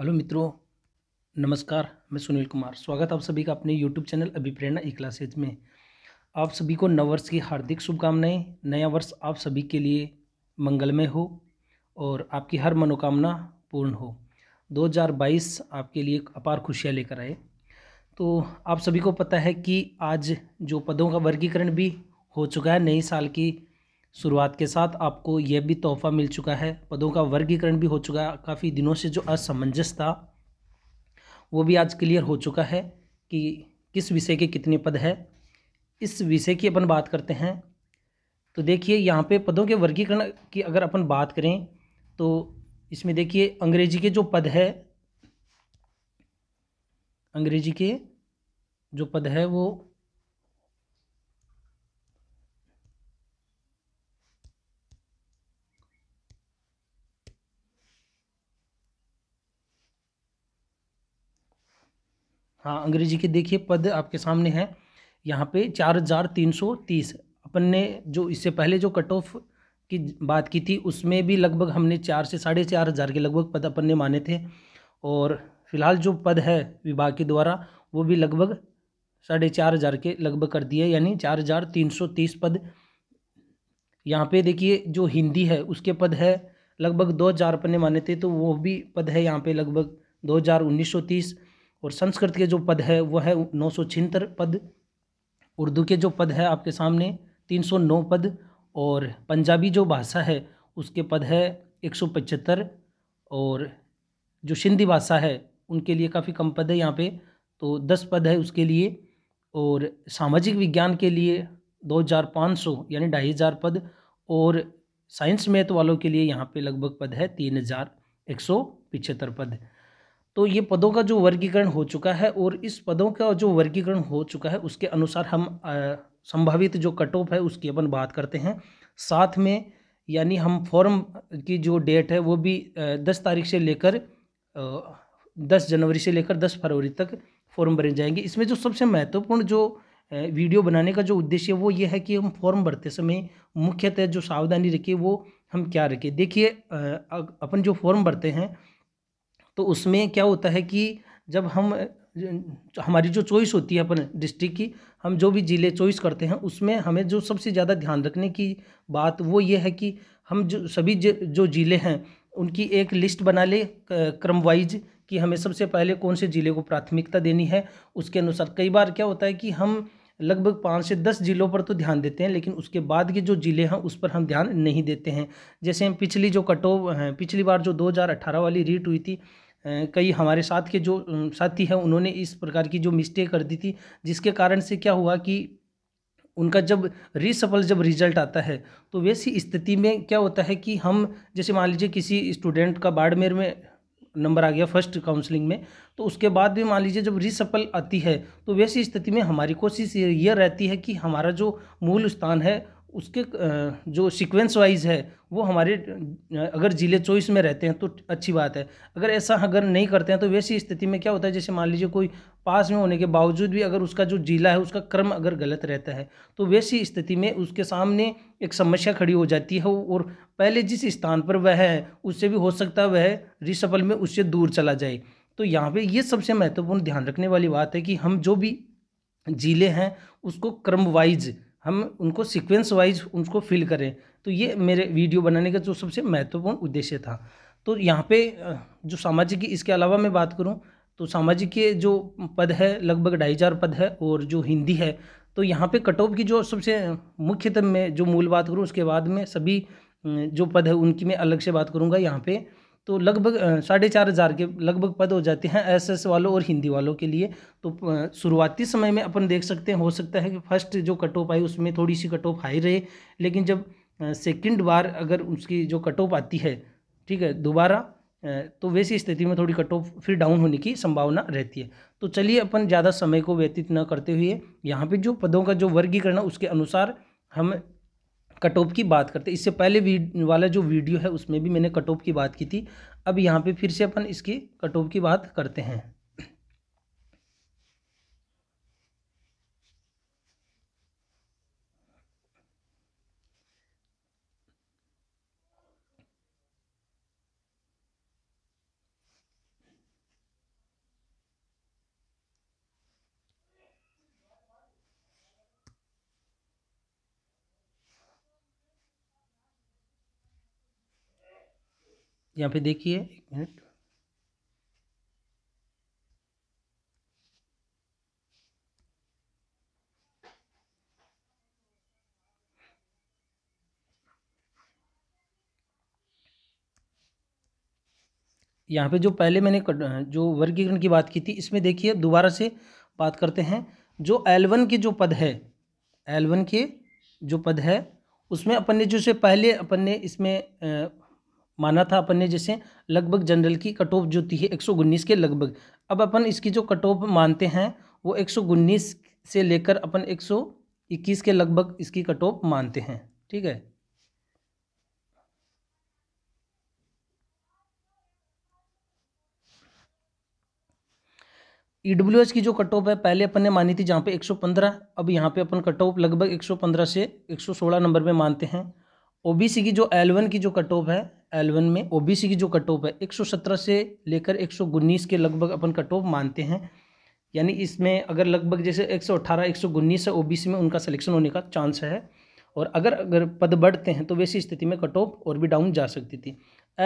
hello मित्रों नमस्कार मैं सुनील कुमार स्वागत आप सभी का अपने YouTube channel Abhiprerna E classes में आप सभी को नववर्ष की हार्दिक शुभकामनाएं नया वर्ष आप सभी के लिए मंगलमय हो और आपकी हर मनोकामना पूर्ण हो 2022 आपके लिए अपार खुशियाँ लेकर आए तो आप सभी को पता है कि आज जो पदों का वर्गीकरण भी हो चुका है नए साल की शुरुआत के साथ आपको यह भी तोहफा मिल चुका है पदों का वर्गीकरण भी हो चुका है काफ़ी दिनों से जो असमंजस था वो भी आज क्लियर हो चुका है कि किस विषय के कितने पद है इस विषय की अपन बात करते हैं तो देखिए यहाँ पे पदों के वर्गीकरण की अगर अपन बात करें तो इसमें देखिए अंग्रेजी के जो पद है अंग्रेजी के जो पद है वो हाँ अंग्रेजी के देखिए पद आपके सामने हैं यहाँ पे चार हज़ार तीन सौ तीस अपन ने जो इससे पहले जो कट ऑफ की बात की थी उसमें भी लगभग हमने चार से साढ़े चार हज़ार के लगभग पद अपन ने माने थे और फिलहाल जो पद है विभाग के द्वारा वो भी लगभग साढ़े चार हज़ार के लगभग कर दिए यानी चार हज़ार तीन सौ तीस पद यहाँ पे देखिए जो हिंदी है उसके पद है लगभग दो हज़ार ने माने थे तो वो भी पद है यहाँ पे लगभग दो हज़ार उन्नीस सौ तीस और संस्कृत के जो पद है वह है नौ सौ छिहत्तर पद उर्दू के जो पद है आपके सामने तीन सौ नौ पद और पंजाबी जो भाषा है उसके पद है एक सौ पचहत्तर और जो सिंधी भाषा है उनके लिए काफ़ी कम पद है यहाँ पे तो दस पद है उसके लिए और सामाजिक विज्ञान के लिए दो हज़ार पाँच सौ यानी ढाई हज़ार पद और साइंस मैथ वालों के लिए यहाँ पे लगभग पद है तीन हज़ार एक सौ पिछहत्तर पद तो ये पदों का जो वर्गीकरण हो चुका है और इस पदों का जो वर्गीकरण हो चुका है उसके अनुसार हम संभावित जो कट ऑफ है उसकी अपन बात करते हैं साथ में यानी हम फॉर्म की जो डेट है वो भी दस तारीख से लेकर दस जनवरी से लेकर दस फरवरी तक फॉर्म भरे जाएंगे इसमें जो सबसे महत्वपूर्ण जो वीडियो बनाने का जो उद्देश्य है वो ये है कि हम फॉर्म भरते समय मुख्यतः जो सावधानी रखें वो हम क्या रखें देखिए अपन जो फॉर्म भरते हैं तो उसमें क्या होता है कि जब हम हमारी जो चॉइस होती है अपन डिस्ट्रिक्ट की हम जो भी ज़िले चॉइस करते हैं उसमें हमें जो सबसे ज़्यादा ध्यान रखने की बात वो ये है कि हम जो सभी जो ज़िले हैं उनकी एक लिस्ट बना ले क्रम वाइज कि हमें सबसे पहले कौन से ज़िले को प्राथमिकता देनी है उसके अनुसार कई बार क्या होता है कि हम लगभग पाँच से दस ज़िलों पर तो ध्यान देते हैं लेकिन उसके बाद के जो ज़िले हैं उस पर हम ध्यान नहीं देते हैं जैसे हम पिछली जो कटो पिछली बार जो 2018 वाली रीट हुई थी कई हमारे साथ के जो साथी हैं उन्होंने इस प्रकार की जो मिस्टेक कर दी थी जिसके कारण से क्या हुआ कि उनका जब रिसफल जब रिजल्ट आता है तो वैसी स्थिति में क्या होता है कि हम जैसे मान लीजिए किसी स्टूडेंट का बाड़मेर में नंबर आ गया फर्स्ट काउंसलिंग में तो उसके बाद भी मान लीजिए जब रिसफल आती है तो वैसी स्थिति में हमारी कोशिश ये रहती है कि हमारा जो मूल स्थान है उसके जो सीक्वेंस वाइज है वो हमारे अगर ज़िले चॉइस में रहते हैं तो अच्छी बात है अगर ऐसा अगर नहीं करते हैं तो वैसी स्थिति में क्या होता है जैसे मान लीजिए कोई पास में होने के बावजूद भी अगर उसका जो ज़िला है उसका क्रम अगर गलत रहता है तो वैसी स्थिति में उसके सामने एक समस्या खड़ी हो जाती है और पहले जिस स्थान पर वह है उससे भी हो सकता है वह रिसफल में उससे दूर चला जाए तो यहाँ पर ये सबसे महत्वपूर्ण ध्यान रखने वाली बात है कि हम जो भी ज़िले हैं उसको क्रम वाइज हम उनको सीक्वेंस वाइज उनको फिल करें तो ये मेरे वीडियो बनाने का जो सबसे महत्वपूर्ण उद्देश्य था तो यहाँ पे जो सामाजिक इसके अलावा मैं बात करूँ तो सामाजिक के जो पद है लगभग ढाई हज़ार पद है और जो हिंदी है तो यहाँ पे कट ऑफ की जो सबसे मुख्यतम मैं जो मूल बात करूँ उसके बाद में सभी जो पद है उनकी मैं अलग से बात करूँगा यहाँ पर तो लगभग साढ़े चार हज़ार के लगभग पद हो जाते हैं एसएस वालों और हिंदी वालों के लिए तो शुरुआती समय में अपन देख सकते हैं हो सकता है कि फर्स्ट जो कट ऑफ आई उसमें थोड़ी सी कट ऑफ हाई रहे लेकिन जब सेकंड बार अगर उसकी जो कट ऑफ आती है ठीक है दोबारा तो वैसी स्थिति में थोड़ी कट ऑफ फिर डाउन होने की संभावना रहती है तो चलिए अपन ज़्यादा समय को व्यतीत न करते हुए यहाँ पर जो पदों का जो वर्गीकरण है उसके अनुसार हम कट ऑफ की बात करते हैं इससे पहले वाला जो वीडियो है उसमें भी मैंने कट ऑफ की बात की थी अब यहाँ पे फिर से अपन इसकी कट ऑफ की बात करते हैं यहाँ पे देखिए एक मिनट यहाँ पे जो पहले मैंने जो वर्गीकरण की बात की थी इसमें देखिए दोबारा से बात करते हैं जो एलवन के जो पद है एलवन के जो पद है उसमें अपन ने जो से पहले अपन ने इसमें माना था अपन ने जैसे लगभग जनरल की कट ऑफ जो थी है एक के लगभग अब अपन इसकी जो कट ऑफ मानते हैं वो एक से लेकर अपन एक इक्कीस के लगभग इसकी कट ऑफ मानते हैं ठीक है ईडब्ल्यू e की जो कट ऑफ है पहले अपन ने मानी थी जहां पे 115 अब यहाँ पे अपन कट ऑफ लगभग 115 से 116 नंबर में मानते हैं ओबीसी की जो एल की जो कट ऑफ है एल में ओबीसी की जो कट ऑफ है 117 से लेकर उन्नीस के लगभग अपन कट ऑफ मानते हैं यानी इसमें अगर लगभग जैसे 118 119 है ओबीसी में उनका सिलेक्शन होने का चांस है और अगर अगर पद बढ़ते हैं तो वैसी स्थिति में कट ऑफ और भी डाउन जा सकती थी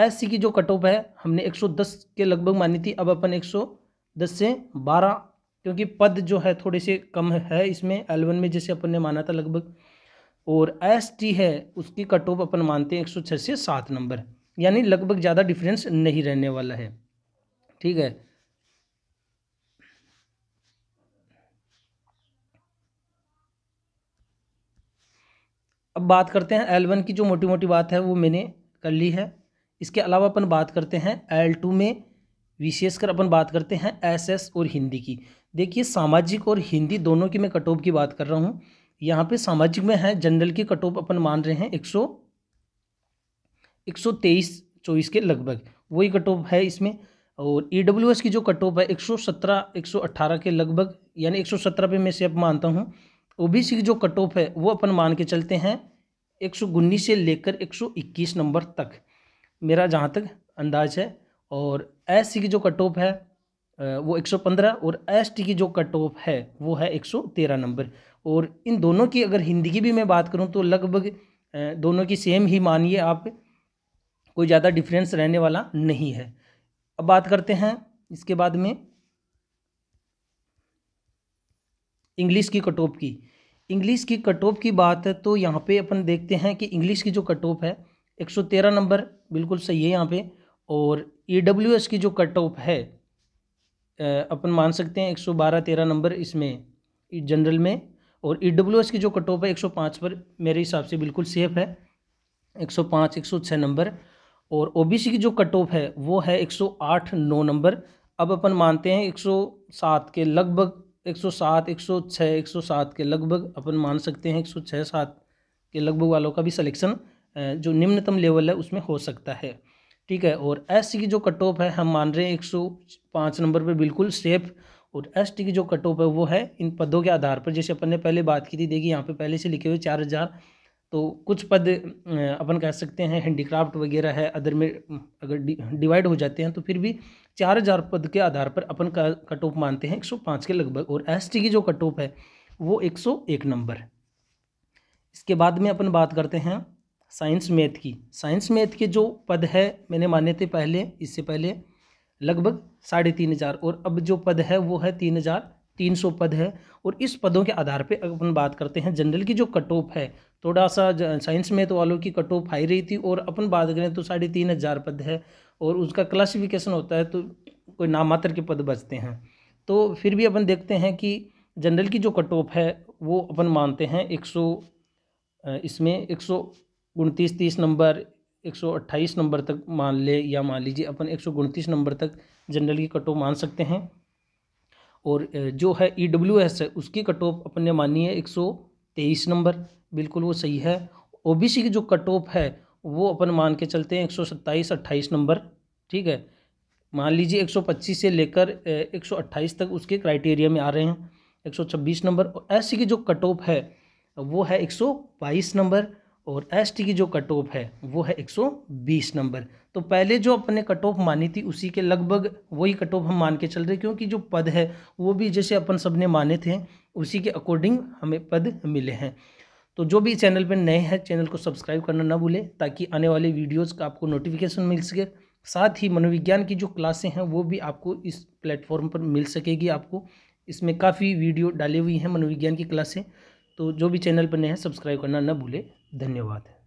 एस की जो कट ऑफ है हमने दस के लगभग मानी थी अब अपन दस से बारह क्योंकि पद जो है थोड़े से कम है इसमें एल में जैसे अपन ने माना था लगभग और एस टी है उसकी कट ऑफ अपन मानते हैं एक सौ छः से सात नंबर यानी लगभग ज़्यादा डिफरेंस नहीं रहने वाला है ठीक है अब बात करते हैं एल वन की जो मोटी मोटी बात है वो मैंने कर ली है इसके अलावा अपन बात करते हैं एल टू में विशेषकर अपन बात करते हैं एस एस और हिंदी की देखिए सामाजिक और हिंदी दोनों की मैं कट ऑफ की बात कर रहा हूँ यहाँ पे सामाजिक में है जनरल की कट ऑफ अपन मान रहे हैं एक सौ एक सौ तेईस चौबीस के लगभग वही कट ऑफ है इसमें और ई डब्ल्यू एस की जो कट ऑफ है एक सौ सत्रह एक सौ अट्ठारह के लगभग यानी एक सौ सत्रह पे मैं से अब मानता हूँ ओ बी सी की जो कट ऑफ है वो अपन मान के चलते हैं एक सौ उन्नीस से लेकर एक सौ इक्कीस नंबर तक मेरा जहाँ तक अंदाज है और एस सी की जो कट ऑफ है वो 115 और एस की जो कट ऑफ है वो है 113 नंबर और इन दोनों की अगर हिंदी की भी मैं बात करूँ तो लगभग दोनों की सेम ही मानिए आप कोई ज़्यादा डिफरेंस रहने वाला नहीं है अब बात करते हैं इसके बाद में इंग्लिश की कट ऑफ की इंग्लिश की कट ऑफ की बात है तो यहाँ पे अपन देखते हैं कि इंग्लिश की जो कट ऑफ है 113 नंबर बिल्कुल सही है यहाँ पे और ई की जो कट ऑफ है अपन मान सकते हैं एक सौ बारह तेरह नंबर इसमें जनरल में और ई डब्ल्यू एस की जो कट ऑफ है एक सौ पाँच पर मेरे हिसाब से बिल्कुल सेफ है एक सौ पाँच एक सौ छः नंबर और ओ बी सी की जो कट ऑफ है वो है एक सौ आठ नौ नंबर अब अपन मानते हैं एक सौ सात के लगभग एक सौ सात एक सौ छः एक सौ सात के लगभग अपन मान सकते हैं एक सौ छः सात के लगभग वालों का भी सिलेक्शन जो निम्नतम लेवल है उसमें हो सकता है ठीक है और एस की जो कट ऑफ है हम मान रहे हैं एक सौ पाँच नंबर पर बिल्कुल सेफ और एस टी की जो कट ऑफ है वो है इन पदों के आधार पर जैसे अपन ने पहले बात की थी देखिए यहाँ पे पहले से लिखे हुए चार हज़ार तो कुछ पद अपन कह सकते हैं हैंडीक्राफ्ट वगैरह है अदर में अगर डिवाइड हो जाते हैं तो फिर भी चार हज़ार पद के आधार पर अपन का कट ऑफ मानते हैं एक सौ पाँच के लगभग और एस टी की जो कट ऑफ है वो एक सौ एक नंबर इसके बाद में अपन बात करते हैं साइंस मैथ की साइंस मैथ के जो पद है मैंने माने थे पहले इससे पहले लगभग साढ़े तीन हज़ार और अब जो पद है वो है तीन हज़ार तीन सौ पद है और इस पदों के आधार पे अपन बात करते हैं जनरल की जो कट ऑफ है थोड़ा सा साइंस मैथ वालों की कट ऑफ हाई रही थी और अपन बात करें तो साढ़े तीन हज़ार पद है और उसका क्लासिफिकेशन होता है तो कोई नामात्र के पद बचते हैं तो फिर भी अपन देखते हैं कि जनरल की जो कट ऑफ है वो अपन मानते हैं एक सौ इसमें एक सौ उनतीस तीस नंबर एक सौ अट्ठाईस नंबर तक मान ले या मान लीजिए अपन एक सौ उनतीस नंबर तक जनरल की कट ऑफ मान सकते हैं और जो है ई डब्ल्यू एस है उसकी कट ऑफ अपन ने मानी है एक सौ तेईस नंबर बिल्कुल वो सही है ओ बी सी की जो कट ऑफ है वो अपन मान के चलते हैं एक सौ सत्ताईस अट्ठाईस नंबर ठीक है मान लीजिए एक सौ पच्चीस से लेकर एक सौ अट्ठाईस तक उसके क्राइटेरिया में आ रहे हैं एक सौ छब्बीस नंबर और एस सी की जो कट ऑफ है वो है एक सौ बाईस नंबर और एस की जो कट ऑफ है वो है 120 नंबर तो पहले जो अपने कट ऑफ मानी थी उसी के लगभग वही कट ऑफ हम मान के चल रहे क्योंकि जो पद है वो भी जैसे अपन सब ने माने थे उसी के अकॉर्डिंग हमें पद मिले हैं तो जो भी चैनल पर नए हैं चैनल को सब्सक्राइब करना ना भूलें ताकि आने वाले वीडियोज़ का आपको नोटिफिकेशन मिल सके साथ ही मनोविज्ञान की जो क्लासें हैं वो भी आपको इस प्लेटफॉर्म पर मिल सकेगी आपको इसमें काफ़ी वीडियो डाली हुई हैं मनोविज्ञान की क्लासें तो जो भी चैनल पर नए हैं सब्सक्राइब करना न भूले धन्यवाद